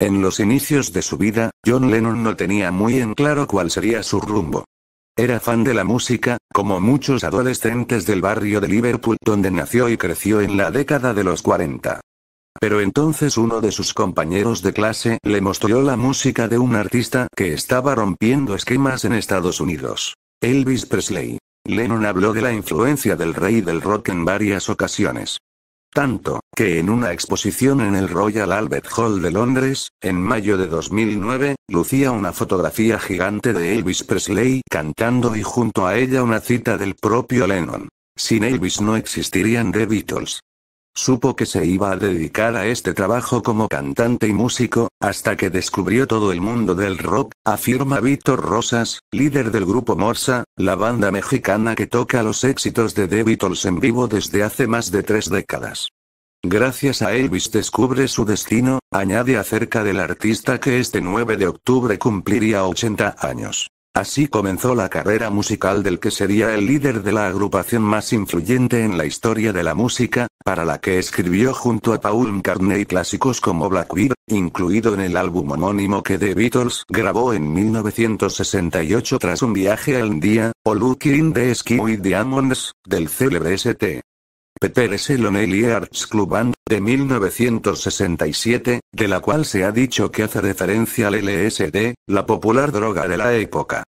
En los inicios de su vida, John Lennon no tenía muy en claro cuál sería su rumbo. Era fan de la música, como muchos adolescentes del barrio de Liverpool donde nació y creció en la década de los 40. Pero entonces uno de sus compañeros de clase le mostró la música de un artista que estaba rompiendo esquemas en Estados Unidos. Elvis Presley. Lennon habló de la influencia del rey del rock en varias ocasiones tanto, que en una exposición en el Royal Albert Hall de Londres, en mayo de 2009, lucía una fotografía gigante de Elvis Presley cantando y junto a ella una cita del propio Lennon. Sin Elvis no existirían The Beatles. Supo que se iba a dedicar a este trabajo como cantante y músico, hasta que descubrió todo el mundo del rock, afirma Víctor Rosas, líder del grupo Morsa, la banda mexicana que toca los éxitos de The Beatles en vivo desde hace más de tres décadas. Gracias a Elvis descubre su destino, añade acerca del artista que este 9 de octubre cumpliría 80 años. Así comenzó la carrera musical del que sería el líder de la agrupación más influyente en la historia de la música, para la que escribió junto a Paul McCartney clásicos como Blackbird, incluido en el álbum homónimo que The Beatles grabó en 1968 tras un viaje al día, o Looking in the Sky with Diamonds, del célebre St. Peter S. Lonely Arts Club Band, de 1967, de la cual se ha dicho que hace referencia al LSD, la popular droga de la época.